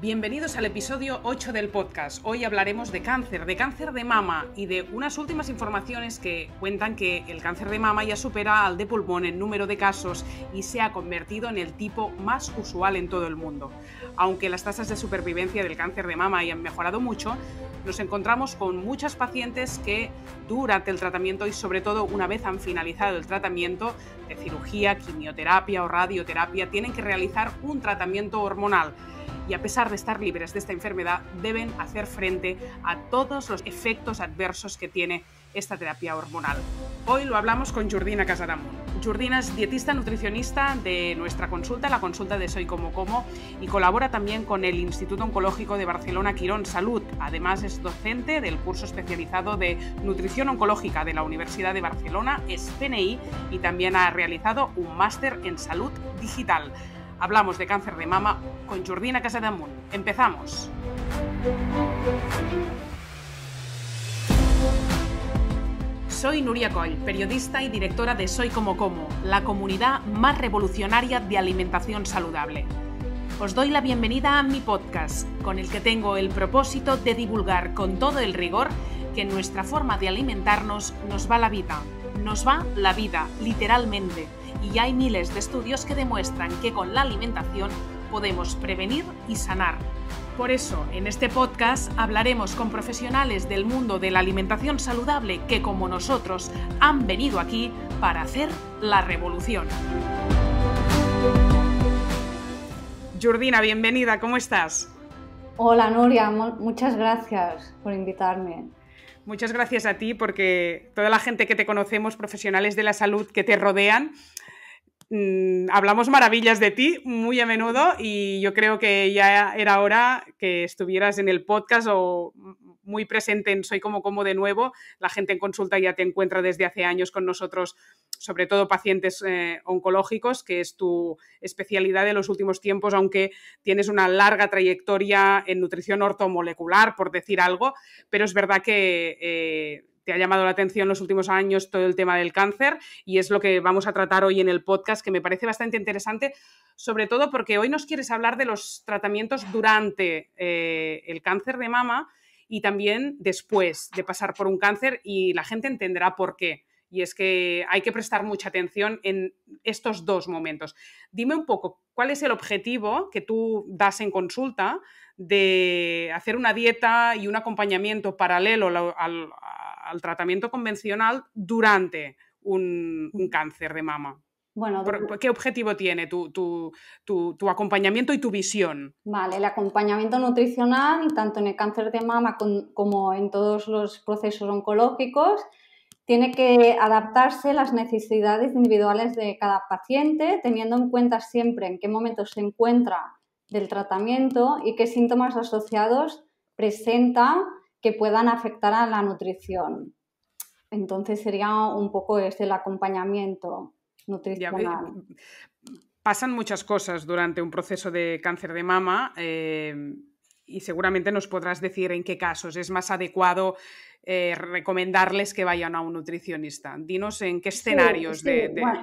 Bienvenidos al episodio 8 del podcast. Hoy hablaremos de cáncer, de cáncer de mama y de unas últimas informaciones que cuentan que el cáncer de mama ya supera al de pulmón en número de casos y se ha convertido en el tipo más usual en todo el mundo. Aunque las tasas de supervivencia del cáncer de mama hayan mejorado mucho, nos encontramos con muchas pacientes que durante el tratamiento y sobre todo una vez han finalizado el tratamiento de cirugía, quimioterapia o radioterapia tienen que realizar un tratamiento hormonal y a pesar de estar libres de esta enfermedad deben hacer frente a todos los efectos adversos que tiene esta terapia hormonal. Hoy lo hablamos con Jordina Casaramón... Jordina es dietista nutricionista de nuestra consulta, la consulta de Soy Como Como, y colabora también con el Instituto Oncológico de Barcelona Quirón Salud. Además es docente del curso especializado de Nutrición Oncológica de la Universidad de Barcelona, es y también ha realizado un máster en salud digital. Hablamos de cáncer de mama con Jordina Casademunt. ¡Empezamos! Soy Nuria Coy, periodista y directora de Soy Como Como, la comunidad más revolucionaria de alimentación saludable. Os doy la bienvenida a mi podcast, con el que tengo el propósito de divulgar con todo el rigor que nuestra forma de alimentarnos nos va la vida. Nos va la vida, literalmente y hay miles de estudios que demuestran que con la alimentación podemos prevenir y sanar. Por eso, en este podcast hablaremos con profesionales del mundo de la alimentación saludable que, como nosotros, han venido aquí para hacer la revolución. Jordina, bienvenida, ¿cómo estás? Hola Nuria, muchas gracias por invitarme. Muchas gracias a ti porque toda la gente que te conocemos, profesionales de la salud que te rodean, Mm, hablamos maravillas de ti muy a menudo y yo creo que ya era hora que estuvieras en el podcast o muy presente en Soy como como de nuevo. La gente en consulta ya te encuentra desde hace años con nosotros, sobre todo pacientes eh, oncológicos, que es tu especialidad de los últimos tiempos, aunque tienes una larga trayectoria en nutrición ortomolecular, por decir algo, pero es verdad que... Eh, ha llamado la atención los últimos años todo el tema del cáncer y es lo que vamos a tratar hoy en el podcast, que me parece bastante interesante, sobre todo porque hoy nos quieres hablar de los tratamientos durante eh, el cáncer de mama y también después de pasar por un cáncer y la gente entenderá por qué. Y es que hay que prestar mucha atención en estos dos momentos. Dime un poco, ¿cuál es el objetivo que tú das en consulta de hacer una dieta y un acompañamiento paralelo al al tratamiento convencional durante un, cáncer de mama? Bueno, ¿Qué objetivo tiene tu, acompañamiento y tu visión? Vale, el acompañamiento nutricional, tanto en el cáncer de mama como en todos los procesos oncológicos, tiene que adaptarse a las necesidades individuales de cada paciente, teniendo en cuenta siempre en qué momento se encuentra del tratamiento y qué síntomas asociados presenta que puedan afectar a la nutrición. Entonces sería un poco este el acompañamiento eh, nutricional. pasan muchas cosas durante un proceso de cáncer de mama eh, y seguramente nos podrás decir en qué casos es más adecuado eh, recomendarles que vayan a un nutricionista. Dinos en qué escenarios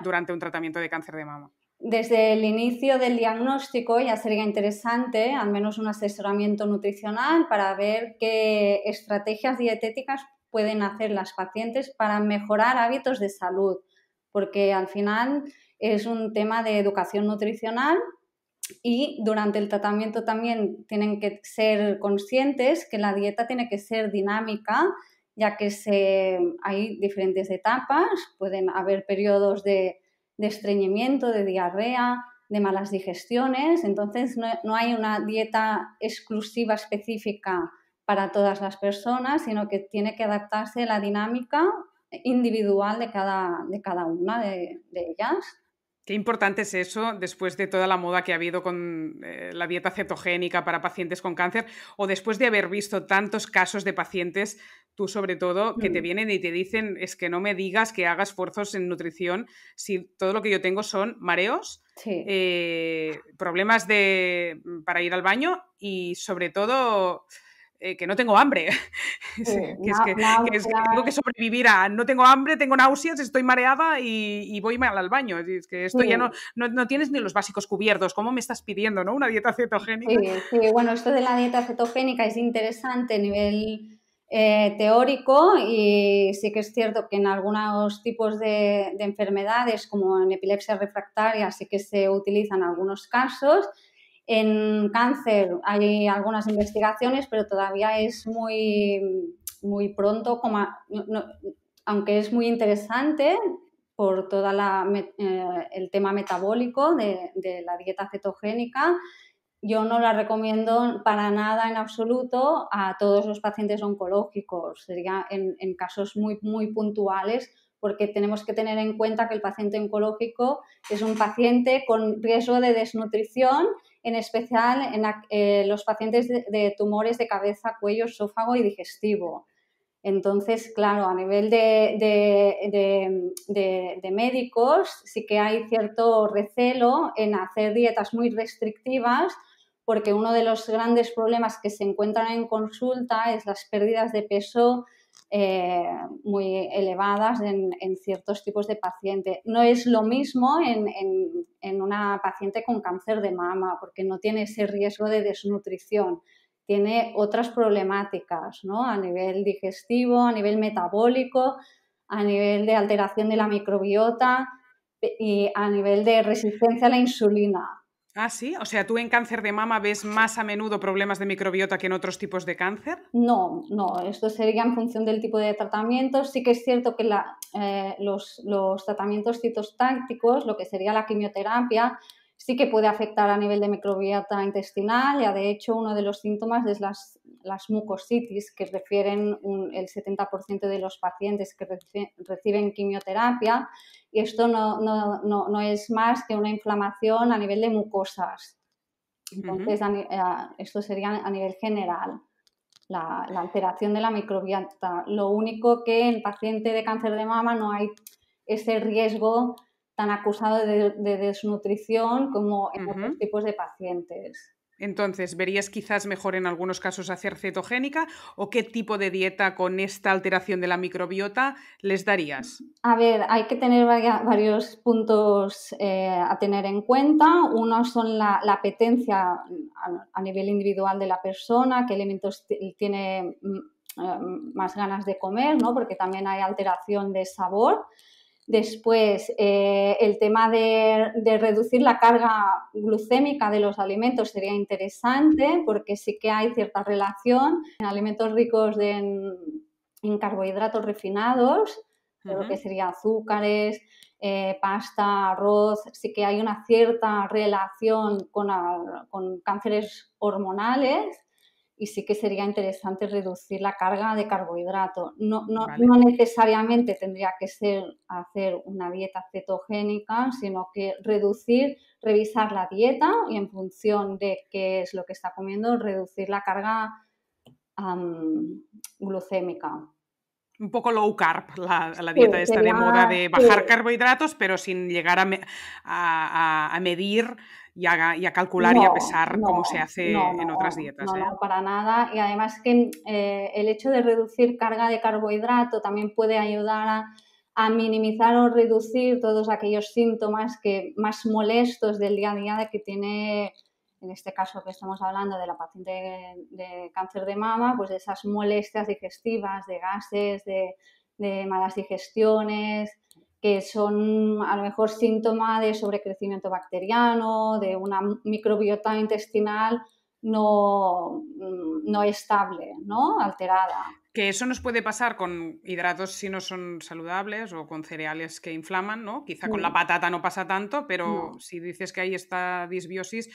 durante un tratamiento de cáncer de mama desde el inicio del diagnóstico ya sería interesante al menos un asesoramiento nutricional para ver qué estrategias dietéticas pueden hacer las pacientes para mejorar hábitos de salud, porque al final es un tema de educación nutricional y durante el tratamiento también tienen que ser conscientes que la dieta tiene que ser dinámica, ya que hay diferentes etapas, pueden haber periodos de de estreñimiento, de diarrea, de malas digestiones. Entonces, no, hay una dieta exclusiva específica para todas las personas, sino que tiene que adaptarse a la dinámica individual de cada, una de ellas. Qué importante es eso después de toda la moda que ha habido con eh, la dieta cetogénica para pacientes con cáncer o después de haber visto tantos casos de pacientes, tú sobre todo, que te mm. vienen y te dicen es que no me digas que haga esfuerzos en nutrición si todo lo que yo tengo son mareos, eh, problemas para ir al baño y sobre todo eh, que no tengo hambre. que, es que, tengo que sobrevivir a no tengo hambre, tengo náuseas, estoy mareada y, y voy mal al baño. Es que esto ya no, tienes ni los básicos cubiertos. ¿Cómo me estás pidiendo ¿no? una dieta cetogénica? Sí, bueno, esto de la dieta cetogénica es interesante a nivel eh, teórico y sí que es cierto que en algunos tipos de, de enfermedades, como en epilepsia refractaria, sí que se utilizan algunos casos en cáncer hay algunas investigaciones, pero todavía es muy, pronto, aunque es muy interesante por todo eh, el tema metabólico de, la dieta cetogénica, yo no la recomiendo para nada en absoluto a todos los pacientes oncológicos, sería en, en, casos muy puntuales, porque tenemos que tener en cuenta que el paciente oncológico es un paciente con riesgo de desnutrición en especial en eh, los pacientes de, tumores de cabeza, cuello, esófago y digestivo. Entonces, claro, a nivel de, de, médicos sí que hay cierto recelo en hacer dietas muy restrictivas porque uno de los grandes problemas que se encuentran en consulta es las pérdidas de peso eh, muy elevadas en, ciertos tipos de pacientes. No es lo mismo en, una paciente con cáncer de mama, porque no tiene ese riesgo de desnutrición, tiene otras problemáticas a nivel digestivo, a nivel metabólico, a nivel de alteración de la microbiota y a nivel de resistencia a la insulina. Ah, sí. O sea, ¿tú en cáncer de mama ves más a menudo problemas de microbiota que en otros tipos de cáncer? No, no. Esto sería en función del tipo de tratamiento. Sí que es cierto que eh, los, los, tratamientos citostácticos, lo que sería la quimioterapia, sí que puede afectar a nivel de microbiota intestinal, ya de hecho uno de los síntomas es las, las mucositis, que refieren el 70% de los pacientes que reciben, quimioterapia, y esto no, no, no, es más que una inflamación a nivel de mucosas. Entonces, esto sería a nivel general. La, la, alteración de la microbiota. Lo único que en paciente de cáncer de mama no hay ese riesgo tan acusado de, desnutrición como en otros tipos de pacientes. Entonces, ¿verías quizás mejor en algunos casos hacer cetogénica o qué tipo de dieta con esta alteración de la microbiota les darías? A ver, hay que tener varios puntos eh, a tener en cuenta. Uno son la, la apetencia a, nivel individual de la persona, qué elementos tiene mm, eh, más ganas de comer, ¿no? porque también hay alteración de sabor. Después, eh, el tema de, reducir la carga glucémica de los alimentos sería interesante porque sí que hay cierta relación en alimentos ricos en, carbohidratos refinados, lo que sería azúcares, eh, pasta, arroz, sí que hay una cierta relación con cánceres hormonales y sí que sería interesante reducir la carga de carbohidrato. No, necesariamente tendría que ser hacer una dieta cetogénica, sino que reducir, revisar la dieta y en función de qué es lo que está comiendo, reducir la carga glucémica. Un poco low carb, la, dieta está esta de moda de bajar carbohidratos, pero sin llegar a, a, a medir y a, calcular y a pesar como se hace en otras dietas. ¿eh? No, para nada. Y además que eh, el hecho de reducir carga de carbohidrato también puede ayudar a, minimizar o reducir todos aquellos síntomas que más molestos del día a día que tiene en este caso que estamos hablando de la paciente de, cáncer de mama, pues de esas molestias digestivas, de gases, de, malas digestiones, que son a lo mejor síntoma de sobrecrecimiento bacteriano, de una microbiota intestinal no, no estable, ¿no? Alterada. Que eso nos puede pasar con hidratos si no son saludables o con cereales que inflaman, ¿no? Quizá con la mm. patata no pasa tanto, pero si dices que hay esta disbiosis,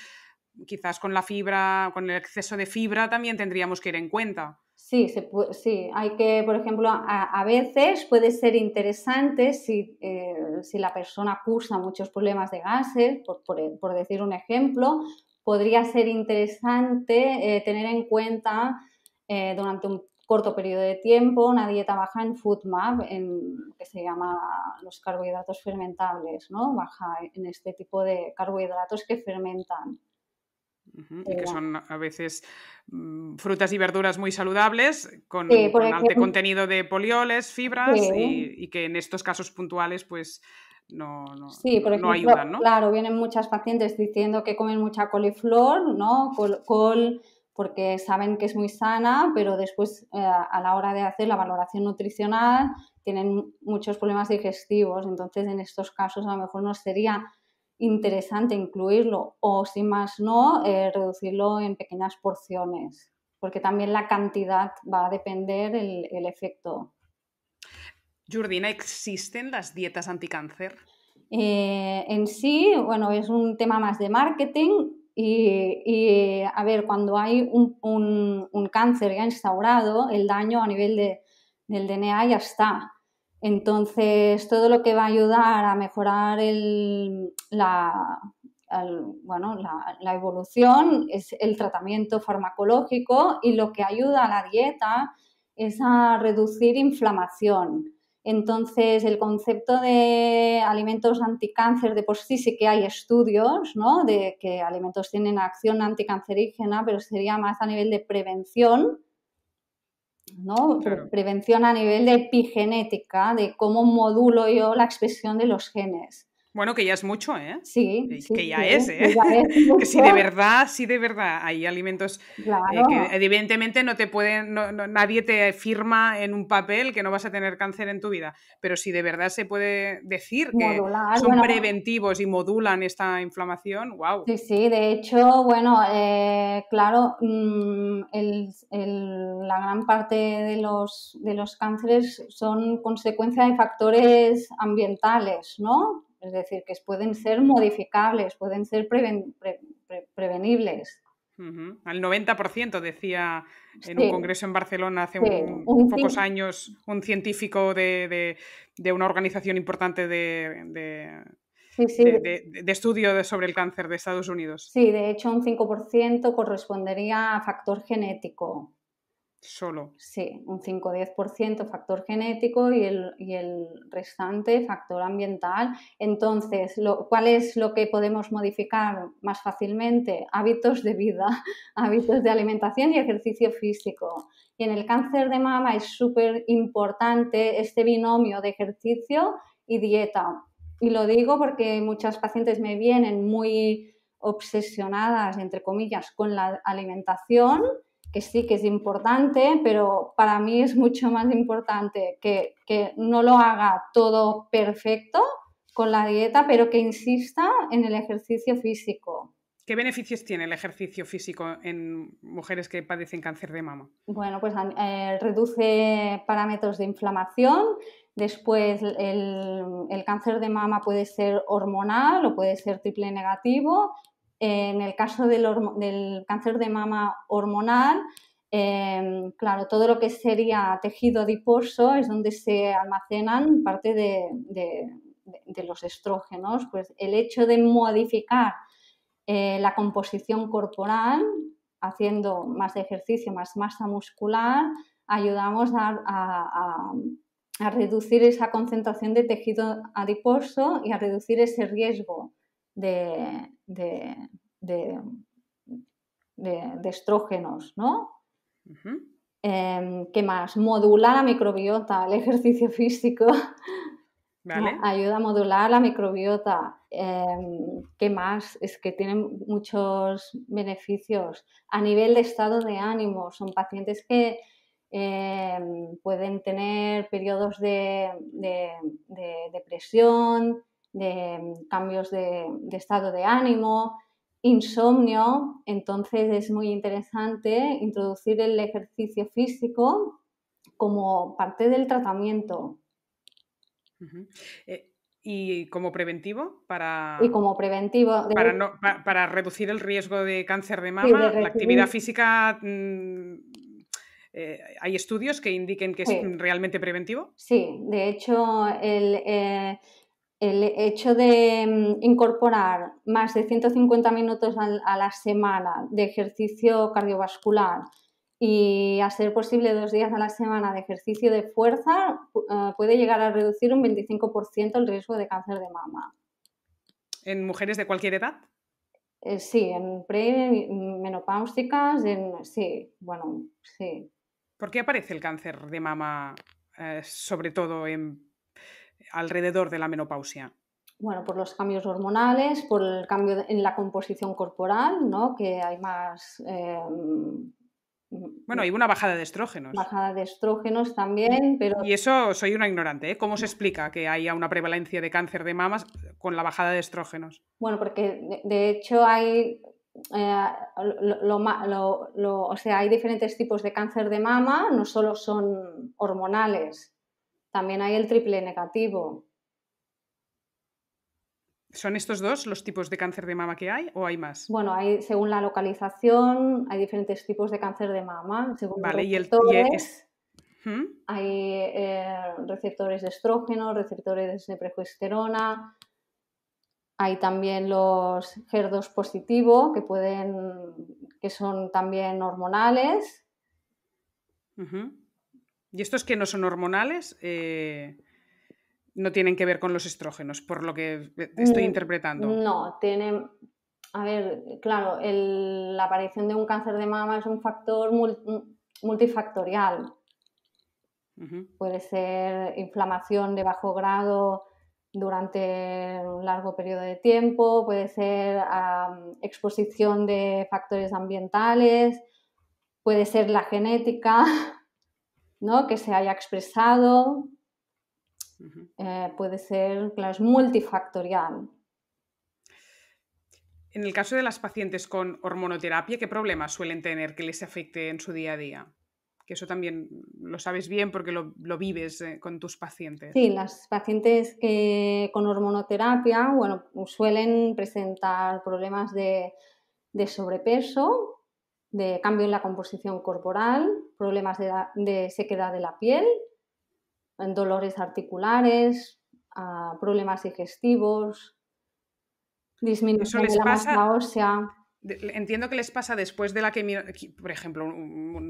quizás con la fibra, con el exceso de fibra también tendríamos que ir en cuenta. Sí, sí. hay que, por ejemplo, a, veces puede ser interesante eh, si, la persona acusa muchos problemas de gases, por, decir un ejemplo, podría ser interesante eh, tener en cuenta eh, durante un corto periodo de tiempo una dieta baja en FoodMap, en, que se llama los carbohidratos fermentables, ¿no? baja en este tipo de carbohidratos que fermentan. Y que eh, son a veces mm, frutas y verduras muy saludables, con, alto contenido de polioles, fibras, y, que en estos casos puntuales, pues no, ayudan, ¿no? Claro, vienen muchas pacientes diciendo que comen mucha coliflor, ¿no? Col, porque saben que es muy sana, pero después eh, a la hora de hacer la valoración nutricional tienen muchos problemas digestivos. Entonces, en estos casos a lo mejor no sería interesante incluirlo o si más no, eh, reducirlo en pequeñas porciones, porque también la cantidad va a depender el, efecto. Jordina, ¿existen las dietas anticáncer? Eh, en sí, bueno, es un tema más de marketing y, a ver, cuando hay un, cáncer ya instaurado, el daño a nivel del DNA ya está. Entonces, todo lo que va a ayudar a mejorar la, evolución es el tratamiento farmacológico y lo que ayuda a la dieta es a reducir inflamación. Entonces, el concepto de alimentos anticáncer de por sí sí que hay estudios, ¿no? De que alimentos tienen acción anticancerígena, pero sería más a nivel de prevención ¿no? Prevención a nivel de epigenética, de cómo modulo yo la expresión de los genes. Bueno, que ya es mucho, ¿eh? Sí. Que, ya, es, ¿eh? que si de verdad, si de verdad hay alimentos eh, que evidentemente no te pueden, no, nadie te firma en un papel que no vas a tener cáncer en tu vida, pero si de verdad se puede decir que son preventivos y modulan esta inflamación, wow. Sí, sí, de hecho, bueno, eh, claro, mm, el, la gran parte de los, de los cánceres son consecuencia de factores ambientales, ¿no? es decir, que pueden ser modificables, pueden ser prevenibles. Al 90% decía en un congreso en Barcelona hace pocos años un científico de, una organización importante de, de estudio sobre el cáncer de Estados Unidos. Sí, de hecho un 5% correspondería a factor genético. Solo. Sí, un 5-10% factor genético y el, restante factor ambiental. Entonces, lo, ¿cuál es lo que podemos modificar más fácilmente? Hábitos de vida, hábitos de alimentación y ejercicio físico. Y en el cáncer de mama es súper importante este binomio de ejercicio y dieta. Y lo digo porque muchas pacientes me vienen muy obsesionadas, entre comillas, con la alimentación que sí que es importante, pero para mí es mucho más importante que, no lo haga todo perfecto con la dieta, pero que insista en el ejercicio físico. ¿Qué beneficios tiene el ejercicio físico en mujeres que padecen cáncer de mama? Bueno, pues eh, reduce parámetros de inflamación, después el, el, cáncer de mama puede ser hormonal o puede ser triple negativo, en el caso del, cáncer de mama hormonal, em, claro, todo lo que sería tejido adiposo es donde se almacenan parte de, los estrógenos. Pues el hecho de modificar eh, la composición corporal, haciendo más ejercicio, más masa muscular, ayudamos a reducir esa concentración de tejido adiposo y a reducir ese riesgo de, de, de, estrógenos, ¿no? Em, ¿Qué más? Modular la microbiota, el ejercicio físico. Ayuda a modular la microbiota. que em, ¿Qué más? Es que tienen muchos beneficios. A nivel de estado de ánimo, son pacientes que em, pueden tener periodos de depresión, de mm, cambios de, estado de ánimo, insomnio, entonces es muy interesante introducir el ejercicio físico como parte del tratamiento. Eh, ¿Y como preventivo? Para, y como preventivo. Para, no, para, reducir el riesgo de cáncer de mama, la actividad física... Mm, eh, ¿Hay estudios que indiquen que es realmente preventivo? Sí, de hecho, el, eh, el hecho de mm, incorporar más de 150 minutos a la semana de ejercicio cardiovascular y hacer posible dos días a la semana de ejercicio de fuerza eh, puede llegar a reducir un 25% el riesgo de cáncer de mama. ¿En mujeres de cualquier edad? Eh, sí, en premenopáusicas, en, sí, bueno, sí. ¿Por qué aparece el cáncer de mama eh, sobre todo en alrededor de la menopausia? Bueno, por los cambios hormonales, por el cambio en la composición corporal, ¿no? Que hay más... Em, bueno, hay una bajada de estrógenos. Bajada de estrógenos también, pero... Y eso soy una ignorante, ¿eh? ¿Cómo se explica que haya una prevalencia de cáncer de mamas con la bajada de estrógenos? Bueno, porque de hecho hay... Eh, o sea, hay diferentes tipos de cáncer de mama, no solo son hormonales, también hay el triple negativo. ¿Son estos dos los tipos de cáncer de mama que hay o hay más? Bueno, hay, según la localización, hay diferentes tipos de cáncer de mama. vale, y el, ¿Mm? Hay eh, receptores de estrógeno, receptores de progesterona, hay también los HER2 positivo, que pueden, que son también hormonales. Y estos que no son hormonales eh, no tienen que ver con los estrógenos, por lo que estoy mm, interpretando. No, tienen. A ver, claro, la aparición de un cáncer de mama es un factor multifactorial. Puede ser inflamación de bajo grado durante un largo periodo de tiempo, puede ser exposición de factores ambientales, puede ser la genética, ¿no? que se haya expresado. Eh, puede ser, multifactorial. En el caso de las pacientes con hormonoterapia, ¿qué problemas suelen tener que les afecte en su día a día? Que eso también lo sabes bien porque lo, vives eh, con tus pacientes. Sí, las pacientes que con hormonoterapia, suelen presentar problemas de sobrepeso, de cambio en la composición corporal, problemas de, sequedad de la piel, dolores articulares, ah, problemas digestivos, disminución de la masa ósea. Entiendo que les pasa después de la quimioterapia, por ejemplo,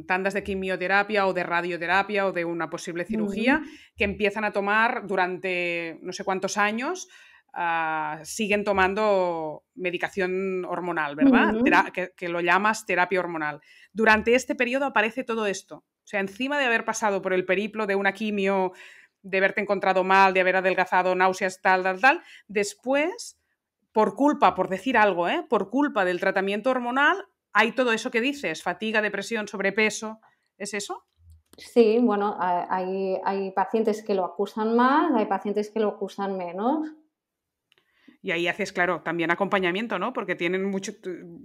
tandas de quimioterapia o de radioterapia o de una posible cirugía, que empiezan a tomar durante no sé cuántos años Ah, siguen tomando medicación hormonal, ¿verdad? que, lo llamas terapia hormonal. Durante este periodo aparece todo esto. O sea, encima de haber pasado por el periplo de una quimio, de haberte encontrado mal, de haber adelgazado, náuseas, tal, tal, tal, después, por culpa, por decir algo, ¿eh? por culpa del tratamiento hormonal, hay todo eso que dices, fatiga, depresión, sobrepeso, ¿es eso? Sí, bueno, hay, hay, pacientes que lo acusan más, hay pacientes que lo acusan menos. Y ahí haces, claro, también acompañamiento, ¿no? Porque tienen muchos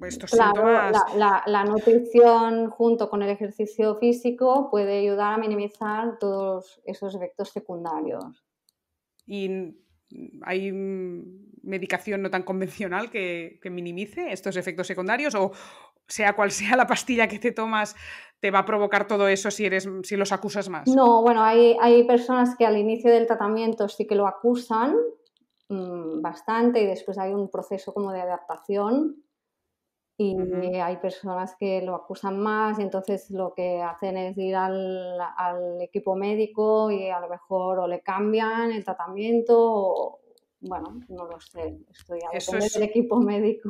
estos La, nutrición junto con el ejercicio físico puede ayudar a minimizar todos esos efectos secundarios. Y hay medicación no tan convencional que, minimice estos efectos secundarios o, sea cual sea la pastilla que te tomas, te va a provocar todo eso si, eres, si los acusas más? No, bueno, hay, hay personas que al inicio del tratamiento sí que lo acusan, Mm, bastante y después hay un proceso como de adaptación y hay personas que lo acusan más y entonces lo que hacen es ir al, equipo médico y a lo mejor o le cambian el tratamiento o, bueno, no lo sé, estoy a del equipo médico.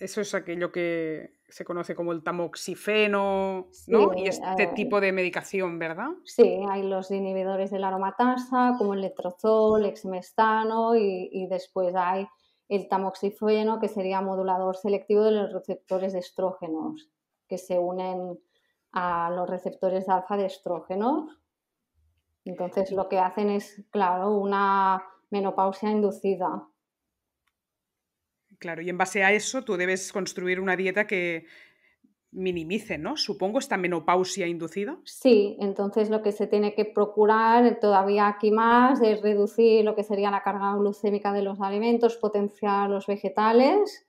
Eso es aquello que se conoce como el tamoxifeno, ¿no? Y eh, este tipo de medicación, ¿verdad? Sí, hay los inhibidores de la aromatasa, como el letrozol, exmestano, y, y después hay el tamoxifeno, que sería modulador selectivo de los receptores de estrógenos, que se unen a los receptores de alfa de estrógenos. Entonces, lo que hacen es, claro, una menopausia inducida. Claro, y en base a eso tú debes construir una dieta que minimice, ¿no? Supongo esta menopausia inducida. Sí, entonces lo que se tiene que procurar todavía aquí más es reducir lo que sería la carga glucémica de los alimentos, potenciar los vegetales.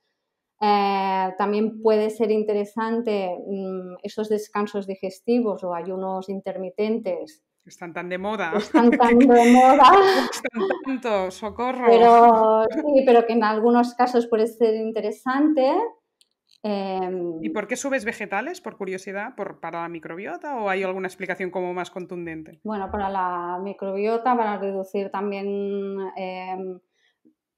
Eh, también puede ser interesante mm, esos descansos digestivos o ayunos intermitentes están tan de moda. Están tan de moda. Están tanto, socorro. Pero sí, pero que en algunos casos puede ser interesante. Em, ¿Y por qué subes vegetales? Por curiosidad, para la microbiota o hay alguna explicación como más contundente? Bueno, para la microbiota, para reducir también el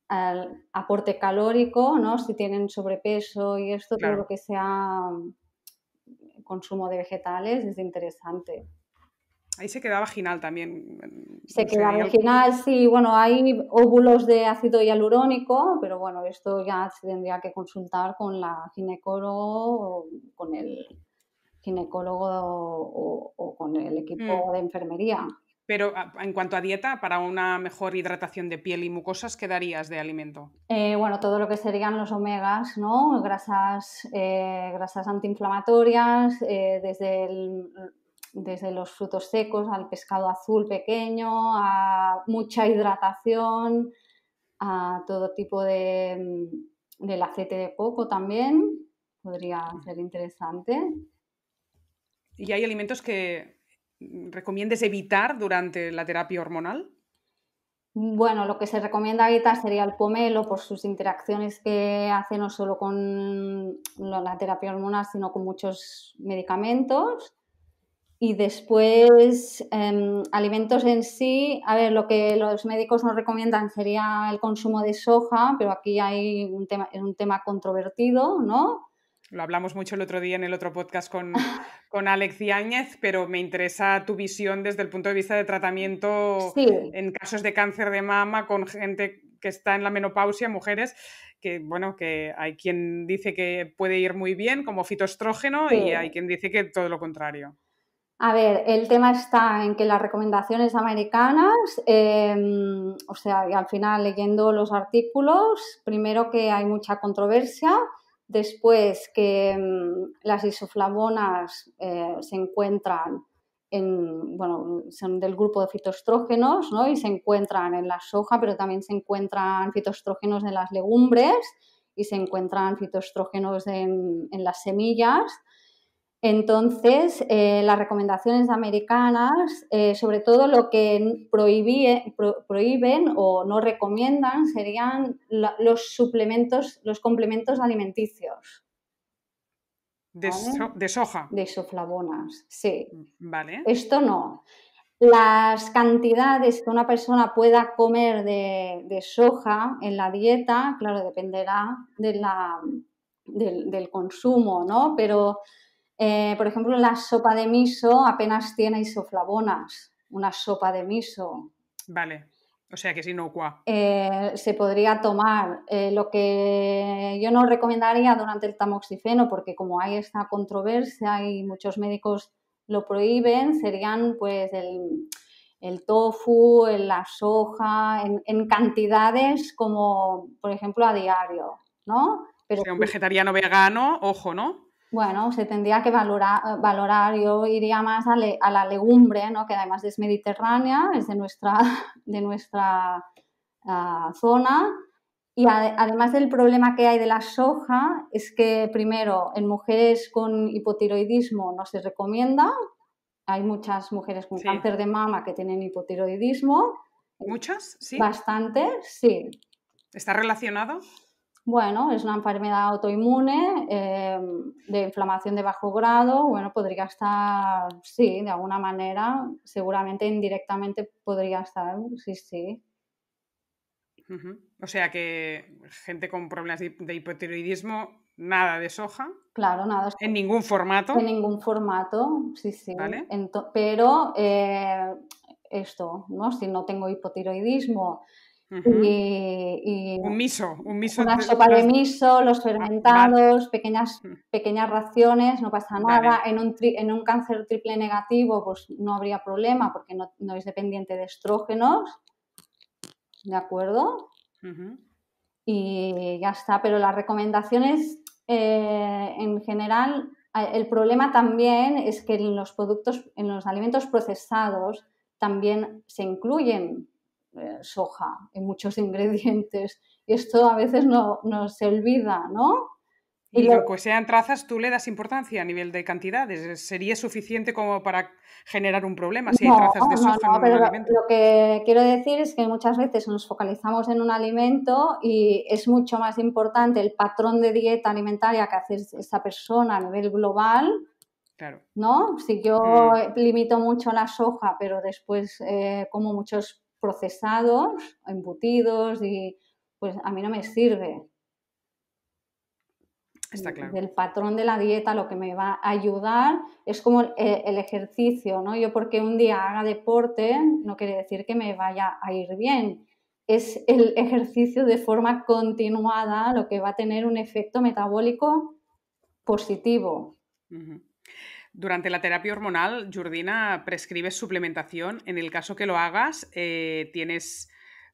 em, aporte calórico, ¿no? Si tienen sobrepeso y esto, todo lo que sea consumo de vegetales es interesante. Ahí se queda vaginal también. Se queda vaginal, sí. Bueno, hay óvulos de ácido hialurónico, pero bueno, esto ya se tendría que consultar con la ginecólogo, con el ginecólogo o, con el equipo mm. de enfermería. Pero ah, en cuanto a dieta, para una mejor hidratación de piel y mucosas, ¿qué darías de alimento? Eh, bueno, todo lo que serían los omegas, ¿no? Grasas, eh, grasas antiinflamatorias, eh, desde el, desde los frutos secos al pescado azul pequeño, a mucha hidratación, a todo tipo de, mm, del aceite de coco también, podría mm. ser interesante. ¿Y hay alimentos que mm, recomiendes evitar durante la terapia hormonal? Bueno, lo que se recomienda evitar sería el pomelo por sus interacciones que hace no solo con la terapia hormonal, sino con muchos medicamentos. Y después, em, alimentos en sí, a ver, lo que los médicos nos recomiendan sería el consumo de soja, pero aquí hay un tema, un tema controvertido, ¿no? Lo hablamos mucho el otro día en el otro podcast con, con Alex Áñez, pero me interesa tu visión desde el punto de vista de tratamiento en casos de cáncer de mama con gente que está en la menopausia, mujeres, que bueno, que hay quien dice que puede ir muy bien como fitoestrógeno y hay quien dice que todo lo contrario. A ver, el tema está en que las recomendaciones americanas, em, o sea, al final leyendo los artículos, primero que hay mucha controversia, después que em, las isoflavonas eh, se encuentran en, bueno, son del grupo de fitoestrógenos, ¿no? Y se encuentran en la soja, pero también se encuentran fitoestrógenos en las legumbres y se encuentran fitoestrógenos en las semillas. Entonces, eh, las recomendaciones americanas, eh, sobre todo lo que prohíben o no recomiendan, serían los suplementos, los complementos alimenticios. De, soja. De soflabonas, sí. Mm, vale. Esto no. Las cantidades que una persona pueda comer de, soja en la dieta, claro, dependerá del, del consumo, ¿no? Pero eh, por ejemplo, la sopa de miso apenas tiene isoflavonas, una sopa de miso. Vale, o sea que es inocua. Eh, se podría tomar. Eh, lo que yo no recomendaría durante el tamoxifeno, porque como hay esta controversia y muchos médicos lo prohíben, serían pues el, tofu, la soja, en, cantidades como, por ejemplo, a diario, ¿no? Pero, un vegetariano vegano, ojo, ¿no? Bueno, se tendría que valorar, valorar. yo iría más a, la legumbre, ¿no? que además es mediterránea, es de nuestra, de nuestra ah, zona. Y además del problema que hay de la soja es que primero en mujeres con hipotiroidismo no se recomienda, hay muchas mujeres con cáncer de mama que tienen hipotiroidismo. ¿Muchas? Sí. Bastante, sí. ¿Está relacionado? Bueno, es una enfermedad autoinmune em, de inflamación de bajo grado. Bueno, podría estar, sí, de alguna manera, seguramente indirectamente podría estar, sí, sí. O sea que gente con problemas de hipotiroidismo, nada de soja. Claro, nada. En ningún formato. En ningún formato, sí, sí. ¿Vale? pero eh, esto, ¿no? Si no tengo hipotiroidismo eh, y, un miso, una sopa de miso, los fermentados, pequeñas, mm. pequeñas raciones, no pasa nada. En, un en un cáncer triple negativo, pues no habría problema porque no, es dependiente de estrógenos. ¿De acuerdo? Y ya está, pero las recomendaciones eh, en general, el problema también es que en los productos, en los alimentos procesados, también se incluyen eh, soja y muchos ingredientes. Y esto a veces no, nos olvida, ¿no? Y, lo... que sean trazas, tú le das importancia a nivel de cantidades. ¿Sería suficiente como para generar un problema si hay trazas de soja Lo que quiero decir es que muchas veces nos focalizamos en un alimento y es mucho más importante el patrón de dieta alimentaria que hace esa persona a nivel global. Claro. ¿No? Si yo mm. limito mucho la soja, pero después eh, como muchos procesados, embutidos y pues a mí no me sirve. Está claro. Del patrón de la dieta lo que me va a ayudar es como el, ejercicio, ¿no? Yo porque un día haga deporte no quiere decir que me vaya a ir bien. Es el ejercicio de forma continuada lo que va a tener un efecto metabólico positivo. Durante la terapia hormonal, Jordina prescribes suplementación. En el caso que lo hagas, eh, ¿tienes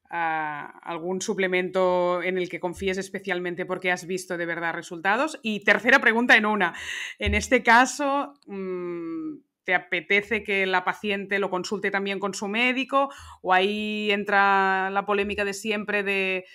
ah, algún suplemento en el que confíes especialmente porque has visto de verdad resultados? Y tercera pregunta en una. En este caso, mm, ¿te apetece que la paciente lo consulte también con su médico? ¿O ahí entra la polémica de siempre de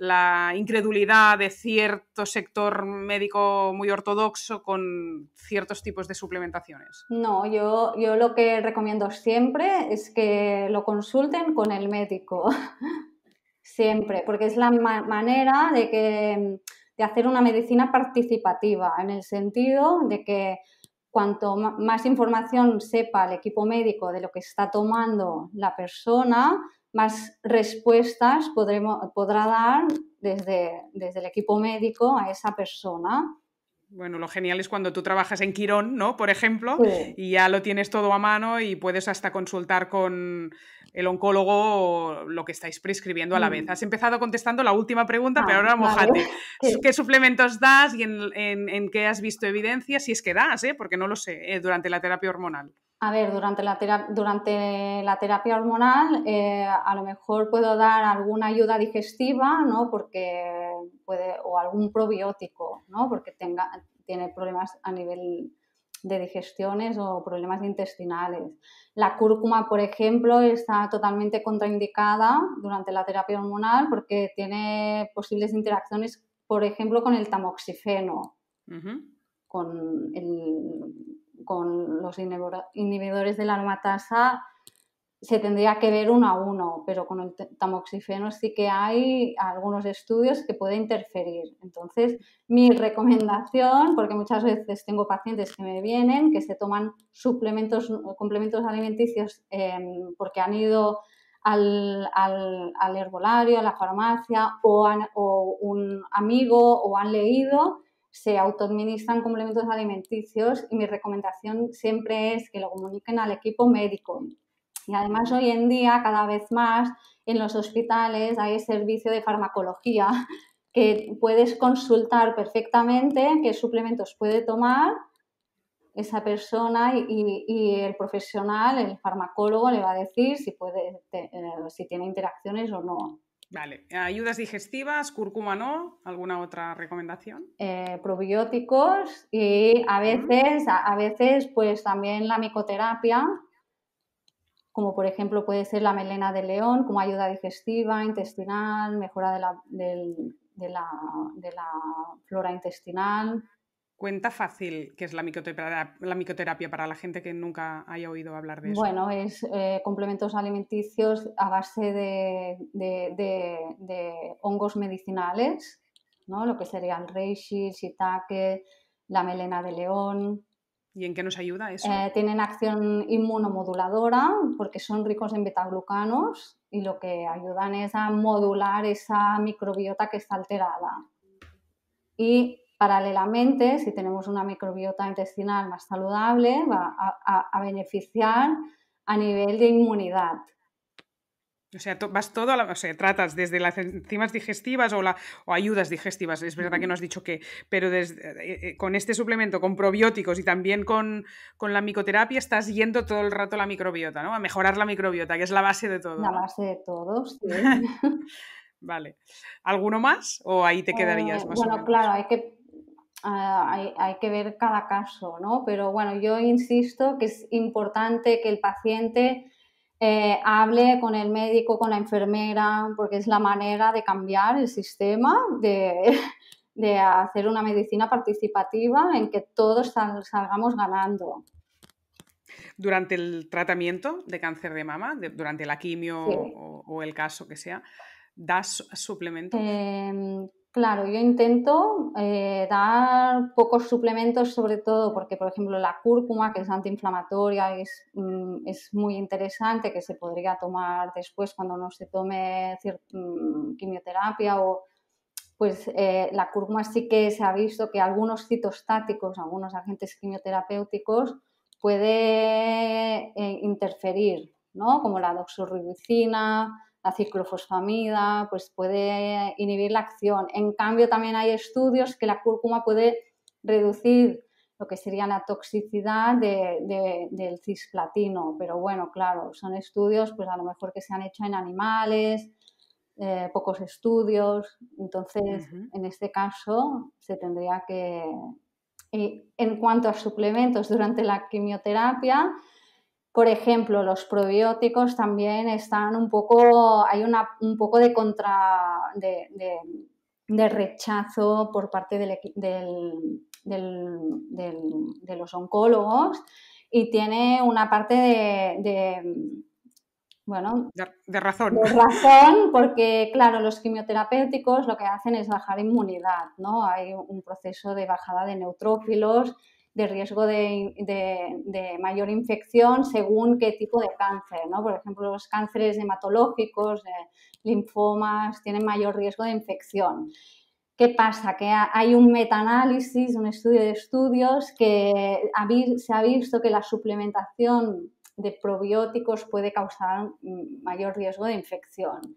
la incredulidad de cierto sector médico muy ortodoxo con ciertos tipos de suplementaciones? No, yo, lo que recomiendo siempre es que lo consulten con el médico, siempre, porque es la manera de hacer una medicina participativa, en el sentido de que cuanto más información sepa el equipo médico de lo que está tomando la persona, más respuestas podrá dar desde, el equipo médico a esa persona. Bueno, lo genial es cuando tú trabajas en Quirón, ¿no? Por ejemplo, y ya lo tienes todo a mano y puedes hasta consultar con el oncólogo lo que estáis prescribiendo a la vez. Mm. Has empezado contestando la última pregunta, pero ah, ahora mojate. ¿Qué suplementos das y en, qué has visto evidencia? Si es que das, ¿eh? Porque no lo sé, eh, durante la terapia hormonal. A ver, durante la, terapia, durante la terapia hormonal eh, a lo mejor puedo dar alguna ayuda digestiva, ¿no? Porque puede, o algún probiótico, ¿no? Porque tenga, tiene problemas a nivel de digestiones o problemas intestinales. La cúrcuma, por ejemplo, está totalmente contraindicada durante la terapia hormonal porque tiene posibles interacciones, por ejemplo, con el tamoxifeno, con el con los inhibidores de la aromatasa se tendría que ver uno a uno, pero con el tamoxifeno sí que hay algunos estudios que puede interferir. Entonces, mi recomendación, porque muchas veces tengo pacientes que me vienen, que se toman suplementos, complementos alimenticios em, porque han ido al, herbolario, a la farmacia, o, o un amigo, o han leído, se autoadministran complementos alimenticios y mi recomendación siempre es que lo comuniquen al equipo médico. Y además hoy en día cada vez más en los hospitales hay servicio de farmacología que puedes consultar perfectamente qué suplementos puede tomar esa persona y, el profesional, el farmacólogo, le va a decir si, puede, eh, si tiene interacciones o no. Vale, ayudas digestivas, cúrcuma no, ¿alguna otra recomendación? Eh, probióticos y a veces, a, veces pues también la micoterapia, como por ejemplo puede ser la melena de león como ayuda digestiva, intestinal, mejora de la, de la, de la flora intestinal. Cuenta fácil qué es la micoterapia, la para la gente que nunca haya oído hablar de eso. Bueno, es eh, complementos alimenticios a base de, de, de, hongos medicinales, ¿no? lo que serían reishi, shiitake, la melena de león. ¿Y en qué nos ayuda eso? Eh, tienen acción inmunomoduladora porque son ricos en betaglucanos y lo que ayudan es a modular esa microbiota que está alterada. Y Paralelamente, si tenemos una microbiota intestinal más saludable, va a, beneficiar a nivel de inmunidad. O sea, vas todo o sea, tratas desde las enzimas digestivas o, la, ayudas digestivas, es verdad que no has dicho que, pero eh, eh, con este suplemento, con probióticos y también con, la micoterapia, estás yendo todo el rato a la microbiota, ¿no? A mejorar la microbiota, que es la base de todo. La base de todo, sí. vale. ¿Alguno más? ¿O ahí te eh, quedarías más Bueno, claro, hay que Ah, hay, hay, que ver cada caso, ¿no? Pero bueno, yo insisto que es importante que el paciente eh, hable con el médico, con la enfermera, porque es la manera de cambiar el sistema, de, de hacer una medicina participativa en que todos salgamos ganando. Durante el tratamiento de cáncer de mama, durante la quimio o, el caso que sea, ¿das suplementos? Em, Claro, yo intento eh, dar pocos suplementos, sobre todo porque, por ejemplo, la cúrcuma, que es antiinflamatoria, es, mm, es muy interesante, que se podría tomar después cuando no se tome mm, quimioterapia o pues eh, la cúrcuma sí que se ha visto que algunos citostáticos, algunos agentes quimioterapéuticos puede eh, interferir, ¿no? Como la doxorubicina la ciclofosfamida, pues puede inhibir la acción. En cambio, también hay estudios que la cúrcuma puede reducir lo que sería la toxicidad del cisplatino. Pero bueno, claro, son estudios, pues a lo mejor que se han hecho en animales, eh, pocos estudios. Entonces, en este caso, se tendría que... Eh, en cuanto a suplementos durante la quimioterapia, por ejemplo, los probióticos también están un poco, hay un poco de contra, de, rechazo por parte de los oncólogos y tiene una parte de, bueno, de, razón. De razón, porque claro, los quimioterapéuticos lo que hacen es bajar inmunidad, ¿no? Hay un proceso de bajada de neutrófilos de riesgo de, mayor infección según qué tipo de cáncer, ¿no? Por ejemplo, los cánceres hematológicos, eh, linfomas, tienen mayor riesgo de infección. ¿Qué pasa? Que hay un metaanálisis, un estudio de estudios, que se ha visto que la suplementación de probióticos puede causar mm, mayor riesgo de infección.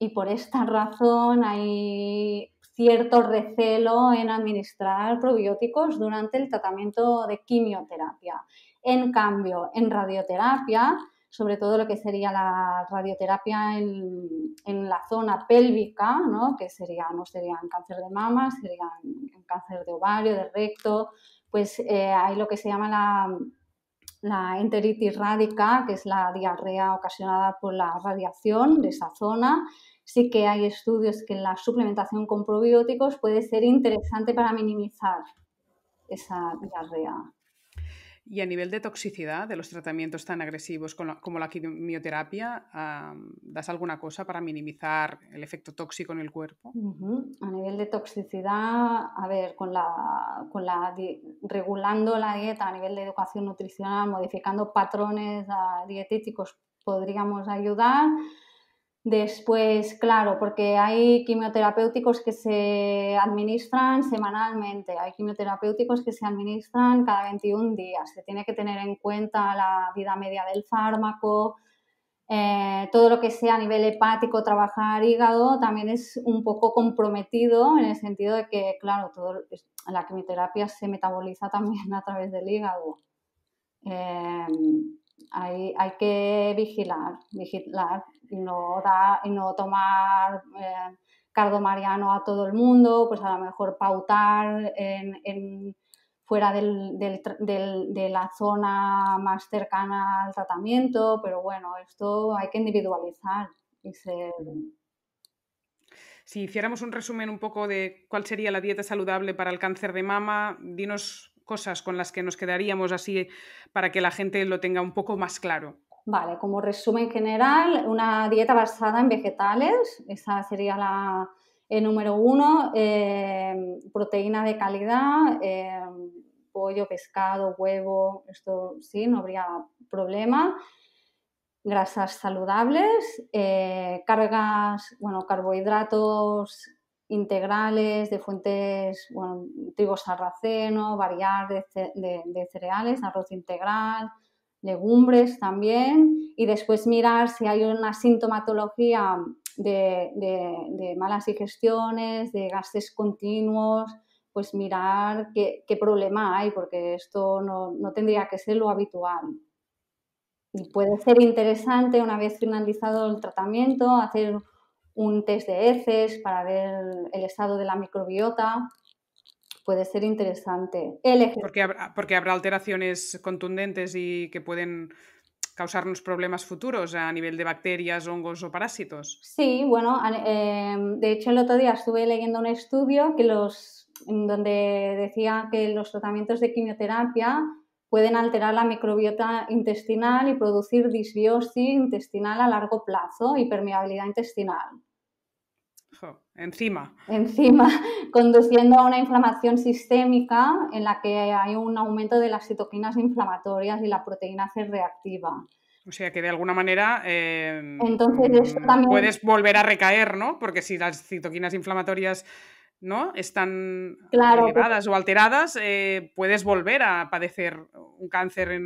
Y por esta razón hay cierto recelo en administrar probióticos durante el tratamiento de quimioterapia. En cambio, en radioterapia, sobre todo lo que sería la radioterapia en, la zona pélvica, ¿no? que sería, no serían cáncer de mama, serían cáncer de ovario, de recto, pues eh, hay lo que se llama la, la enteritis rádica, que es la diarrea ocasionada por la radiación de esa zona, sí que hay estudios que la suplementación con probióticos puede ser interesante para minimizar esa diarrea. Y a nivel de toxicidad de los tratamientos tan agresivos como la quimioterapia, ¿das alguna cosa para minimizar el efecto tóxico en el cuerpo? A nivel de toxicidad, a ver, con la, con la regulando la dieta a nivel de educación nutricional, modificando patrones ah, dietéticos, podríamos ayudar. Después, claro, porque hay quimioterapéuticos que se administran semanalmente, hay quimioterapéuticos que se administran cada 21 días. Se tiene que tener en cuenta la vida media del fármaco, eh, todo lo que sea a nivel hepático, trabajar hígado, también es un poco comprometido en el sentido de que, claro, la quimioterapia se metaboliza también a través del hígado. Em, hay, hay que vigilar, vigilar y no, da, y no tomar eh, cardo mariano a todo el mundo, pues a lo mejor pautar en, fuera del, de la zona más cercana al tratamiento, pero bueno, esto hay que individualizar y Si hiciéramos un resumen un poco de cuál sería la dieta saludable para el cáncer de mama, dinos cosas con las que nos quedaríamos así para que la gente lo tenga un poco más claro? Vale, como resumen general, una dieta basada en vegetales, esa sería la número uno, eh, proteína de calidad, eh, pollo, pescado, huevo, esto sí, no habría problema grasas saludables, eh, cargas, bueno, carbohidratos integrales, de fuentes, bueno, trigo sarraceno, variar de, cereales, arroz integral, legumbres también, y después mirar si hay una sintomatología de, malas digestiones, de gases continuos, pues mirar qué, problema hay, porque esto no, no tendría que ser lo habitual. Y puede ser interesante, una vez finalizado el tratamiento, hacer un test de heces para ver el estado de la microbiota. Puede ser interesante. porque, habrá, alteraciones contundentes y que pueden causarnos problemas futuros a nivel de bacterias, hongos o parásitos. Sí, bueno, em, de hecho el otro día estuve leyendo un estudio que donde decía que los tratamientos de quimioterapia pueden alterar la microbiota intestinal y producir disbiosis intestinal a largo plazo y permeabilidad intestinal encima. Encima, conduciendo a una inflamación sistémica en la que hay un aumento de las citoquinas inflamatorias y la proteína C reactiva. O sea que de alguna manera em, Entonces, mm, puedes volver a recaer, ¿no? Porque si las citoquinas inflamatorias ¿no? están pues elevadas o alteradas, eh, puedes volver a padecer un cáncer eh,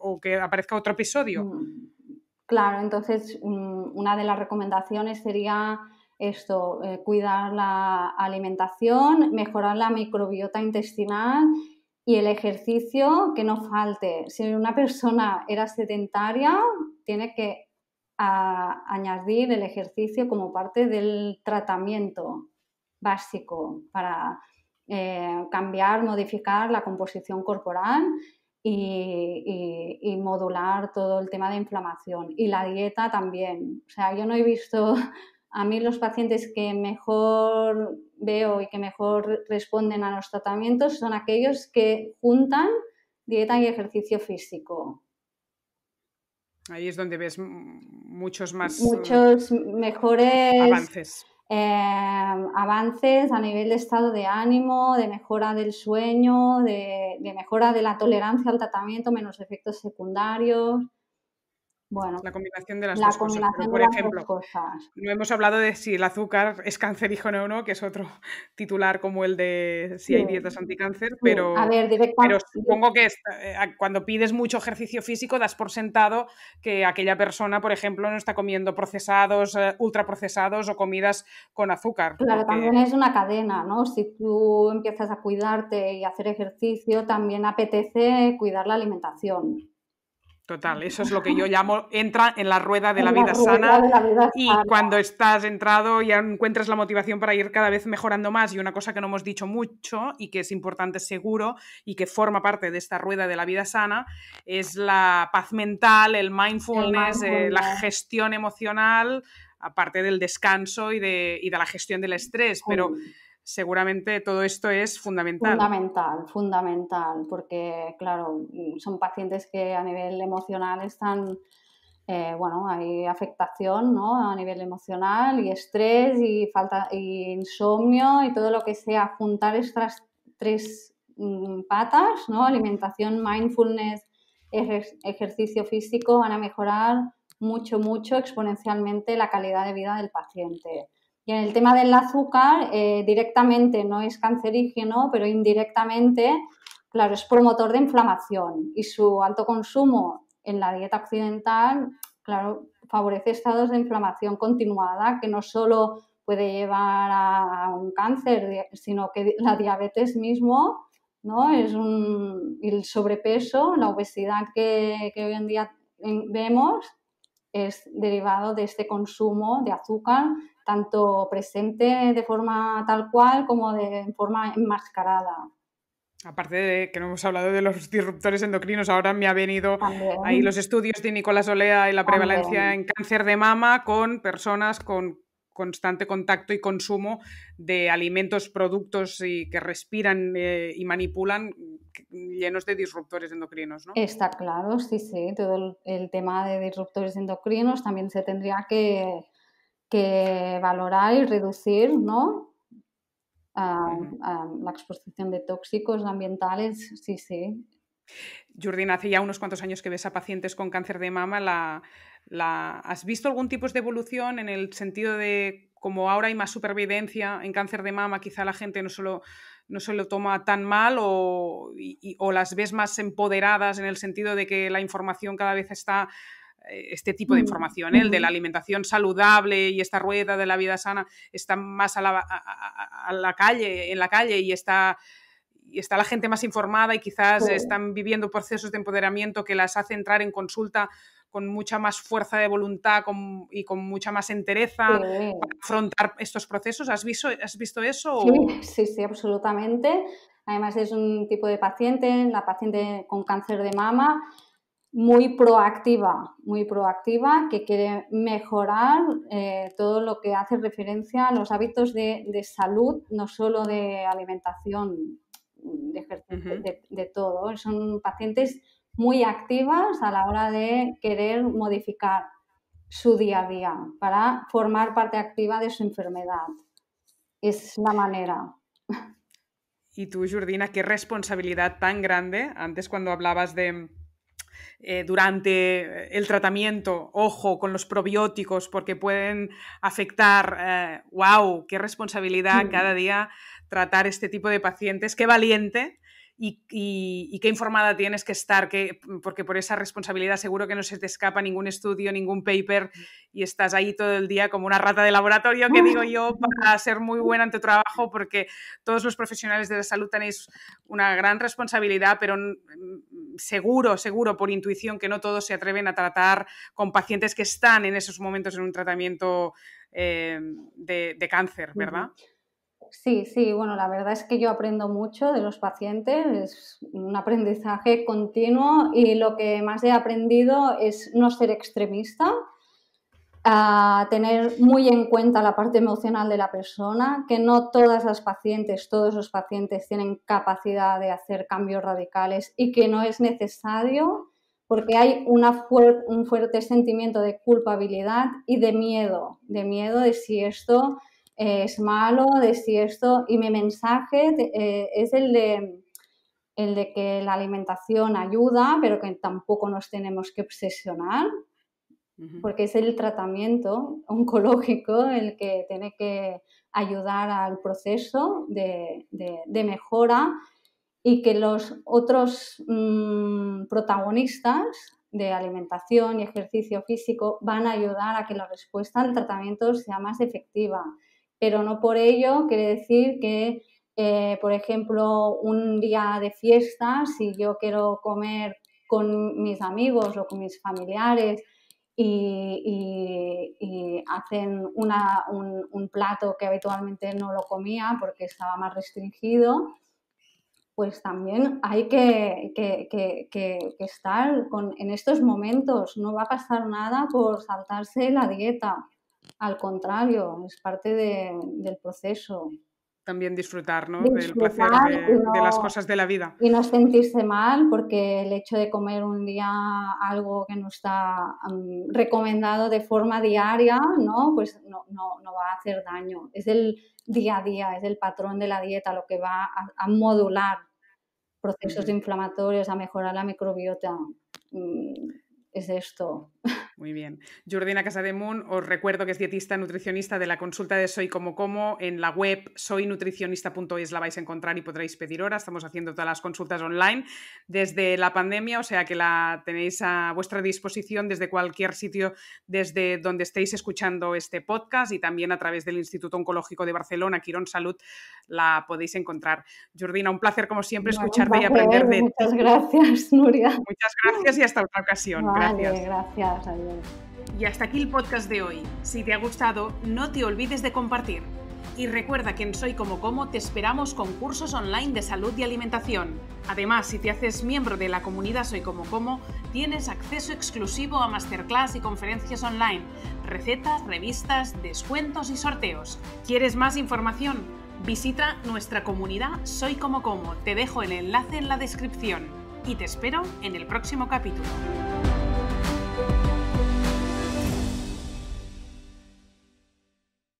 o que aparezca otro episodio. Mm, claro, entonces mm, una de las recomendaciones sería esto, eh, cuidar la alimentación, mejorar la microbiota intestinal y el ejercicio que no falte. Si una persona era sedentaria, tiene que añadir el ejercicio como parte del tratamiento básico para eh, cambiar, modificar la composición corporal y, y, modular todo el tema de inflamación. Y la dieta también. O sea, yo no he visto a mí los pacientes que mejor veo y que mejor responden a los tratamientos son aquellos que juntan dieta y ejercicio físico. Ahí es donde ves muchos más. Mm, muchos mejores. Avances. Eh, avances a nivel de estado de ánimo, de mejora del sueño, de mejora de la tolerancia al tratamiento, menos efectos secundarios. Bueno, la combinación de las dos cosas. por ejemplo, no hemos hablado de si el azúcar es cancerígeno o no, que es otro titular como el de si hay dietas anticáncer, pero, supongo que eh, cuando pides mucho ejercicio físico das por sentado que aquella persona, por ejemplo, no está comiendo procesados, eh, ultraprocesados o comidas con azúcar. Claro, también es una cadena, ¿no? Si tú empiezas a cuidarte y hacer ejercicio, también apetece cuidar la alimentación. Total, eso es lo que yo llamo entra en la rueda de, la, vida sana y cuando estás entrado ya encuentras la motivación para ir cada vez mejorando más y una cosa que no hemos dicho mucho y que es importante seguro y que forma parte de esta rueda de la vida sana es la paz mental, el mindfulness, eh, la gestión emocional, aparte del descanso y de, de la gestión del estrés, pero seguramente todo esto es fundamental. Fundamental, fundamental, porque claro, son pacientes que a nivel emocional están, eh, bueno, hay afectación ¿no? a nivel emocional y estrés y falta insomnio y todo lo que sea, juntar estas tres mm, patas, ¿no? alimentación, mindfulness, ejercicio físico, van a mejorar mucho, mucho exponencialmente la calidad de vida del paciente. Y en el tema del azúcar, eh, directamente no es cancerígeno, pero indirectamente, claro, es promotor de inflamación y su alto consumo en la dieta occidental, claro, favorece estados de inflamación continuada que no solo puede llevar a un cáncer, sino que la diabetes mismo, ¿no? Es el sobrepeso, la obesidad que, que hoy en día vemos es derivado de este consumo de azúcar tanto presente de forma tal cual como de forma enmascarada. Aparte de que no hemos hablado de los disruptores endocrinos, ahora me ha venido ahí los estudios de Nicolás Olea y la prevalencia en cáncer de mama con personas con constante contacto y consumo de alimentos, productos y que respiran eh, y manipulan mm, llenos de disruptores endocrinos, Está claro, sí, sí. Todo el tema de disruptores endocrinos también se tendría que que valorar y reducir ¿no? la exposición de tóxicos ambientales, sí, sí. Jordina, hace ya unos cuantos años que ves a pacientes con cáncer de mama. La, ¿Has visto algún tipo de evolución en el sentido de como ahora hay más supervivencia en cáncer de mama, quizá la gente no solo no se lo toma tan mal o, o las ves más empoderadas en el sentido de que la información cada vez está eh, este tipo de mm, información, ¿eh? el de la alimentación saludable y esta rueda de la vida sana está más a la, calle, en la calle y está está la gente más informada y quizás están viviendo procesos de empoderamiento que las hace entrar en consulta con mucha más fuerza de voluntad y con mucha más entereza para afrontar estos procesos. ¿Has visto, has visto eso? Sí, sí, sí, absolutamente. Además es un tipo de paciente, la paciente con cáncer de mama, muy proactiva, muy proactiva, que quiere mejorar eh, todo lo que hace referencia a los hábitos de, salud, no solo de alimentación, de ejercicio, de, de, todo. Son pacientes muy activas a la hora de querer modificar su día a día para formar parte activa de su enfermedad. Es la manera. Y tú, Jordina, qué responsabilidad tan grande. Antes cuando hablabas de eh, durante eh, el tratamiento, ojo con los probióticos porque pueden afectar, wow, eh, qué responsabilidad mm. cada día tratar este tipo de pacientes, qué valiente y, qué informada tienes que estar, que, mm, porque por esa responsabilidad seguro que no se te escapa ningún estudio, ningún paper mm. y estás ahí todo el día como una rata de laboratorio, que digo yo, para ser muy buena en tu trabajo, porque todos los profesionales de la salud tenéis una gran responsabilidad, pero seguro, seguro por intuición que no todos se atreven a tratar con pacientes que están en esos momentos en un tratamiento em, de, cáncer, ¿verdad? Sí, sí, bueno, la verdad es que yo aprendo mucho de los pacientes, es un aprendizaje continuo y lo que más he aprendido es no ser extremista, a ah, tener muy en cuenta la parte emocional de la persona, que no todas las pacientes, todos los pacientes tienen capacidad de hacer cambios radicales y que no es necesario porque hay un fuerte sentimiento de culpabilidad y de miedo, de miedo de si esto eh, es malo, decir esto, y mi mensaje eh, es el de, que la alimentación ayuda, pero que tampoco nos tenemos que obsesionar, porque es el tratamiento oncológico el que tiene que ayudar al proceso de, mejora y que los otros mm, protagonistas de alimentación y ejercicio físico van a ayudar a que la respuesta al tratamiento sea más efectiva pero no por ello quiere decir que, eh, por ejemplo, un día de fiesta, si yo quiero comer con mis amigos o con mis familiares y, hacen un, plato que habitualmente no lo comía porque estaba más restringido, pues también hay que, estar en estos momentos. No va a pasar nada por saltarse la dieta al contrario, es parte del proceso. También disfrutar, ¿no? del placer de, las cosas de la vida. Y no sentirse mal, porque el hecho de comer un día algo que no está mm, recomendado de forma diaria, ¿no? Pues no, va a hacer daño. Es el día a día, es el patrón de la dieta lo que va a, modular procesos inflamatorios, a mejorar la microbiota. Mm, es esto. Muy bien. Jordina Casademun, os recuerdo que es dietista nutricionista de la consulta de Soy Como Como. En la web soynutricionista.es la vais a encontrar y podréis pedir hora. Estamos haciendo todas las consultas online desde la pandemia, o sea que la tenéis a vuestra disposición desde cualquier sitio, desde donde estéis escuchando este podcast y también a través del Instituto Oncológico de Barcelona, Quirón Salud, la podéis encontrar. Jordina, un placer como siempre escucharte y aprender de Muchas gracias, Nuria. Muchas gracias y hasta otra ocasión gracias. gracias, adiós. Y hasta aquí el podcast de hoy. Si te ha gustado, no te olvides de compartir. Y recuerda que en Soy Como Como te esperamos con cursos online de salud y alimentación. Además, si te haces miembro de la comunidad Soy Como Como, tienes acceso exclusivo a masterclass y conferencias online, recetas, revistas, descuentos y sorteos. ¿Quieres más información? Visita nuestra comunidad Soy Como Como. Te dejo el enlace en la descripción. Y te espero en el próximo capítulo.